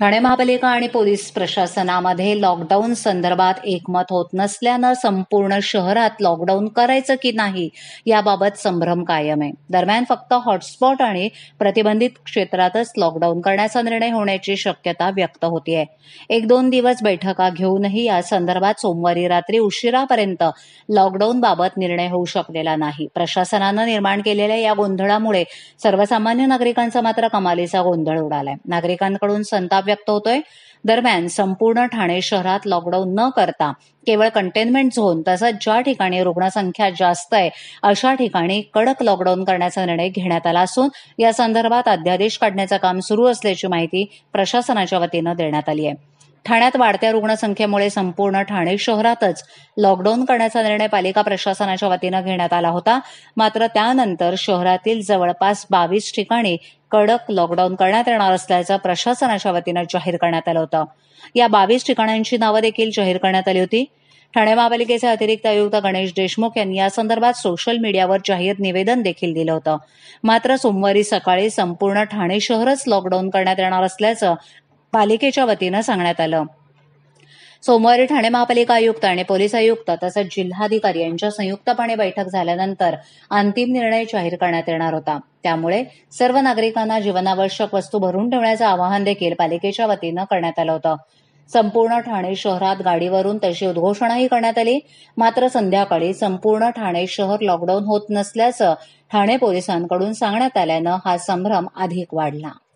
ठाणे महापालिका आणि police प्रशासनामध्ये lockdown संदर्भात एकमत होत नसल्यानं संपूर्ण शहरात लॉकडाऊन करायचं की नाही याबाबत संभ्रम कायम आहे दरम्यान फक्त हॉटस्पॉट आणि प्रतिबंधित क्षेत्रातच लॉकडाऊन करण्याचा निर्णय होण्याची शक्यता व्यक्त होतीये एक दोन दिवस बैठका घेऊनही या संदर्भात सोमवारी रात्री उशिरापर्यंत लॉकडाऊन बाबत निर्णय होऊ शकलेला नाही प्रशासनानं निर्माण केलेल्या या गोंधळामुळे सर्वसामान्य नागरिकांचा मात्र कमालीचा गोंधळ उडालाय नागरिकांकडून संताप व्यक्त होतोय दरम्यान संपूर्ण ठाणे शहरात लॉकडाऊन न करता केवळ कंटेनमेंट झोन तसंच ज्या ठिकाणी रुग्णसंख्या जास्त आहे अशा ठिकाणी कडक लॉकडाऊन करण्याचा निर्णय घेण्यात आला असून या संदर्भात अध्यादेश काढण्याचं काम सुरू असल्याची माहिती प्रशासनाच्या वतीनं देण्यात आली आहे ठाण्यात वाढत्या रुग्णसंख्येमुळे संपूर्ण ठाणे शहरातच लॉकडाऊन करण्याचा निर्णय पालिका प्रशासनाच्या वतीनं घेण्यात आला होता मात्र त्यानंतर शहरातील जवळपास बावीस ठिकाणी कडक लॉकडाऊन करण्यात येणार असल्याचं प्रशासनाच्या वतीनं जाहीर करण्यात आलं होतं या बावीस ठिकाणांची नावं देखील जाहीर करण्यात आली होती ठाणे महापालिकेचे अतिरिक्त आयुक्त गणेश देशमुख यांनी या संदर्भात सोशल मीडियावर जाहीर निवेदन देखील दिलं होतं मात्र सोमवारी सकाळी संपूर्ण ठाणे शहरच लॉकडाऊन करण्यात येणार असल्याचं पालिकेच्या वतीनं सांगण्यात आलं सोमवारी ठाणे महापालिका आयुक्त आणि पोलीस आयुक्त तसंच जिल्हाधिकारी यांच्या संयुक्तपणे बैठक झाल्यानंतर अंतिम निर्णय जाहीर करण्यात येणार होता त्यामुळे सर्व नागरिकांना जीवनावश्यक वस्तू भरून ठेवण्याचं आवाहन देखील पालिकेच्या वतीनं करण्यात आलं होतं संपूर्ण ठाणे शहरात गाडीवरून तशी उद्घोषणाही करण्यात आली मात्र संध्याकाळी संपूर्ण ठाणे शहर लॉकडाऊन होत नसल्याचं ठाणे पोलिसांकडून सांगण्यात आल्यानं हा संभ्रम अधिक वाढला